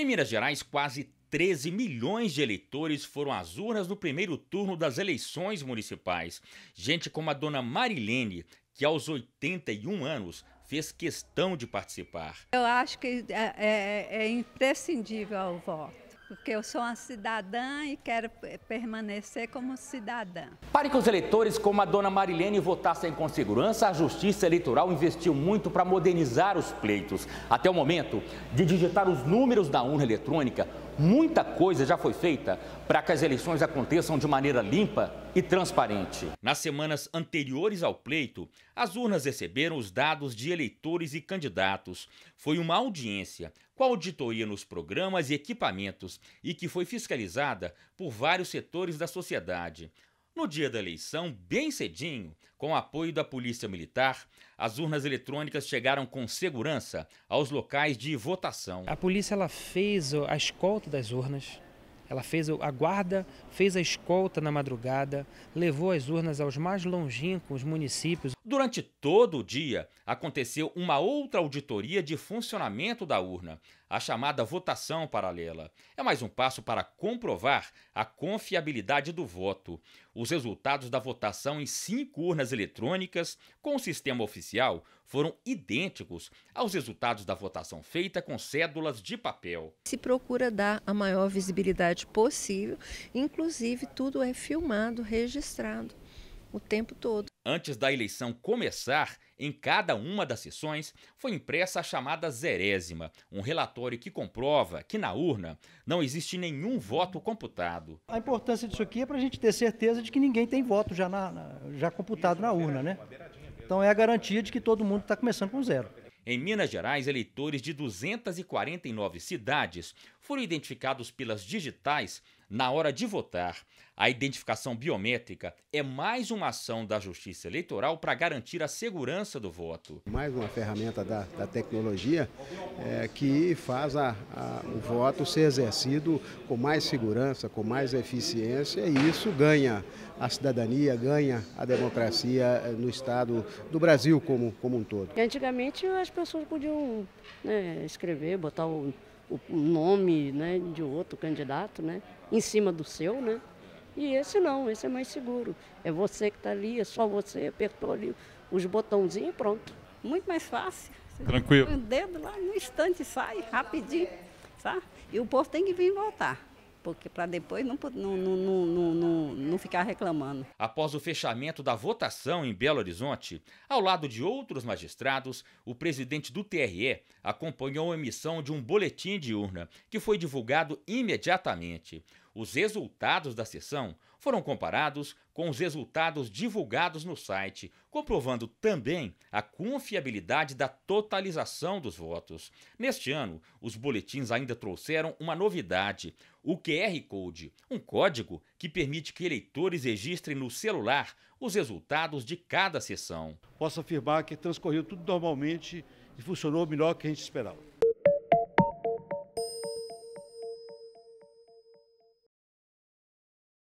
Em Minas Gerais, quase 13 milhões de eleitores foram às urnas no primeiro turno das eleições municipais. Gente como a dona Marilene, que aos 81 anos fez questão de participar. Eu acho que é, é, é imprescindível o voto porque eu sou uma cidadã e quero permanecer como cidadã. Para que os eleitores como a dona Marilene votassem com segurança, a Justiça Eleitoral investiu muito para modernizar os pleitos. Até o momento de digitar os números da urna eletrônica, Muita coisa já foi feita para que as eleições aconteçam de maneira limpa e transparente. Nas semanas anteriores ao pleito, as urnas receberam os dados de eleitores e candidatos. Foi uma audiência com auditoria nos programas e equipamentos e que foi fiscalizada por vários setores da sociedade. No dia da eleição, bem cedinho, com apoio da Polícia Militar, as urnas eletrônicas chegaram com segurança aos locais de votação. A polícia ela fez a escolta das urnas, ela fez a guarda, fez a escolta na madrugada, levou as urnas aos mais longínquos municípios. Durante todo o dia, aconteceu uma outra auditoria de funcionamento da urna, a chamada votação paralela. É mais um passo para comprovar a confiabilidade do voto. Os resultados da votação em cinco urnas eletrônicas com o sistema oficial foram idênticos aos resultados da votação feita com cédulas de papel. Se procura dar a maior visibilidade possível, inclusive tudo é filmado, registrado o tempo todo. Antes da eleição começar, em cada uma das sessões foi impressa a chamada zerésima, um relatório que comprova que na urna não existe nenhum voto computado. A importância disso aqui é para a gente ter certeza de que ninguém tem voto já, na, já computado na urna, né? Então é a garantia de que todo mundo está começando com zero. Em Minas Gerais, eleitores de 249 cidades foram identificados pelas digitais na hora de votar, a identificação biométrica é mais uma ação da Justiça Eleitoral para garantir a segurança do voto. Mais uma ferramenta da, da tecnologia é, que faz a, a, o voto ser exercido com mais segurança, com mais eficiência, e isso ganha a cidadania, ganha a democracia é, no Estado do Brasil como, como um todo. Antigamente as pessoas podiam né, escrever, botar o o nome né, de outro candidato, né, em cima do seu, né? E esse não, esse é mais seguro. É você que está ali, é só você, apertou ali os botãozinhos e pronto. Muito mais fácil. Tranquilo. O dedo lá no instante sai rapidinho, sabe? E o povo tem que vir votar porque para depois não, não, não, não, não ficar reclamando. Após o fechamento da votação em Belo Horizonte, ao lado de outros magistrados, o presidente do TRE acompanhou a emissão de um boletim de urna, que foi divulgado imediatamente. Os resultados da sessão foram comparados com os resultados divulgados no site, comprovando também a confiabilidade da totalização dos votos. Neste ano, os boletins ainda trouxeram uma novidade: o QR Code, um código que permite que eleitores registrem no celular os resultados de cada sessão. Posso afirmar que transcorreu tudo normalmente e funcionou melhor do que a gente esperava.